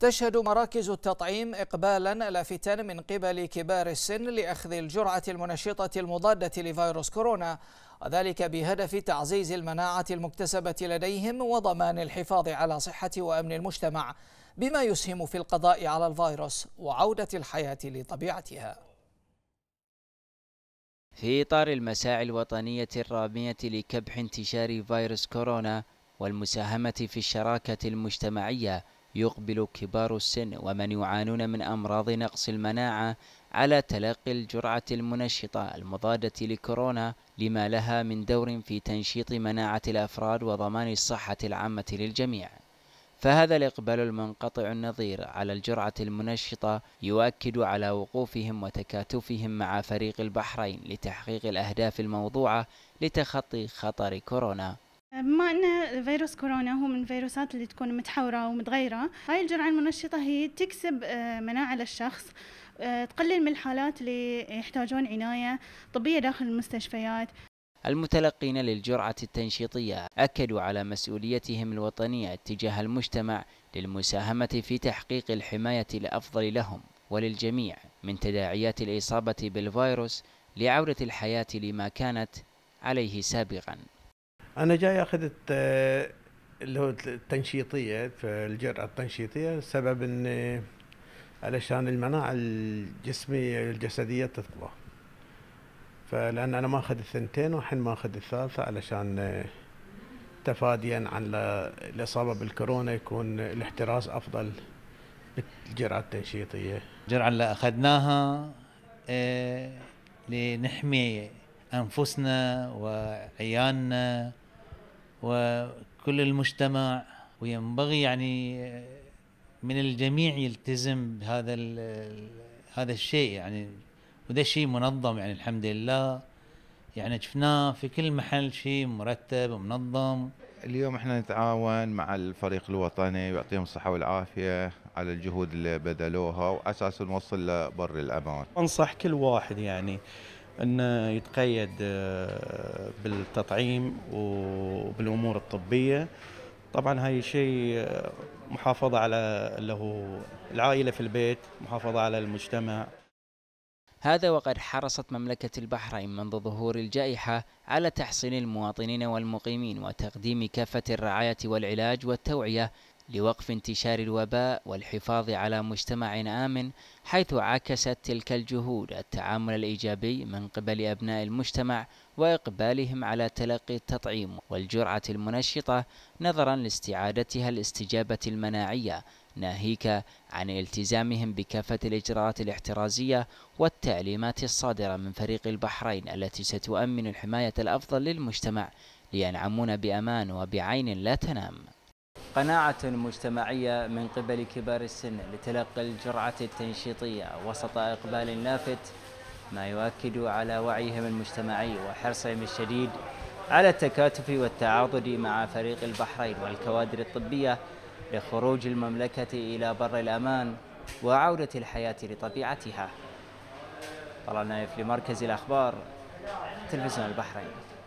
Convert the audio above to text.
تشهد مراكز التطعيم إقبالا لافتا من قبل كبار السن لأخذ الجرعة المنشطة المضادة لفيروس كورونا وذلك بهدف تعزيز المناعة المكتسبة لديهم وضمان الحفاظ على صحة وأمن المجتمع بما يسهم في القضاء على الفيروس وعودة الحياة لطبيعتها في إطار المساعي الوطنية الرامية لكبح انتشار فيروس كورونا والمساهمة في الشراكة المجتمعية يقبل كبار السن ومن يعانون من أمراض نقص المناعة على تلقي الجرعة المنشطة المضادة لكورونا لما لها من دور في تنشيط مناعة الأفراد وضمان الصحة العامة للجميع فهذا الإقبال المنقطع النظير على الجرعة المنشطة يؤكد على وقوفهم وتكاتفهم مع فريق البحرين لتحقيق الأهداف الموضوعة لتخطي خطر كورونا بما ان فيروس كورونا هو من الفيروسات اللي تكون متحوره ومتغيره هاي الجرعه المنشطه هي تكسب آه، مناعه للشخص آه، تقلل من الحالات اللي يحتاجون عنايه طبيه داخل المستشفيات المتلقين للجرعة التنشيطية أكدوا على مسؤوليتهم الوطنية تجاه المجتمع للمساهمة في تحقيق الحماية الأفضل لهم وللجميع من تداعيات الإصابة بالفيروس لعودة الحياة لما كانت عليه سابقاً انا جاي اخذ اللي هو التنشيطيه الجرعه التنشيطيه السبب ان علشان المناعه الجسميه الجسديه تقوى فلان انا ما اخذ الثنتين وحين ما اخذ الثالثه علشان تفاديا عن الاصابه بالكورونا يكون الاحتراز افضل بالجرعه التنشيطيه. الجرعه اللي اخذناها إيه، لنحمي انفسنا وعيالنا وكل المجتمع وينبغي يعني من الجميع يلتزم بهذا هذا الشيء يعني وده شيء منظم يعني الحمد لله يعني شفناه في كل محل شيء مرتب ومنظم اليوم احنا نتعاون مع الفريق الوطني ويعطيهم الصحة والعافية على الجهود اللي بذلوها وأساس نوصل لبر الأمان أنصح كل واحد يعني انه يتقيد آه، بالتطعيم وبالامور الطبيه طبعا هاي شيء آه، محافظه على اللي هو العائله في البيت محافظه على المجتمع هذا وقد حرصت مملكة البحرين منذ ظهور الجائحة على تحصين المواطنين والمقيمين وتقديم كافة الرعاية والعلاج والتوعية لوقف انتشار الوباء والحفاظ على مجتمع آمن حيث عكست تلك الجهود التعامل الإيجابي من قبل أبناء المجتمع وإقبالهم على تلقي التطعيم والجرعة المنشطة نظرا لاستعادتها الاستجابة المناعية ناهيك عن التزامهم بكافة الإجراءات الاحترازية والتعليمات الصادرة من فريق البحرين التي ستؤمن الحماية الأفضل للمجتمع لينعمون بأمان وبعين لا تنام قناعة مجتمعية من قبل كبار السن لتلقي الجرعة التنشيطية وسط إقبال لافت ما يؤكد على وعيهم المجتمعي وحرصهم الشديد على التكاتف والتعاضد مع فريق البحرين والكوادر الطبية لخروج المملكة إلى بر الأمان وعودة الحياة لطبيعتها طلع نايف لمركز الأخبار تلفزيون البحرين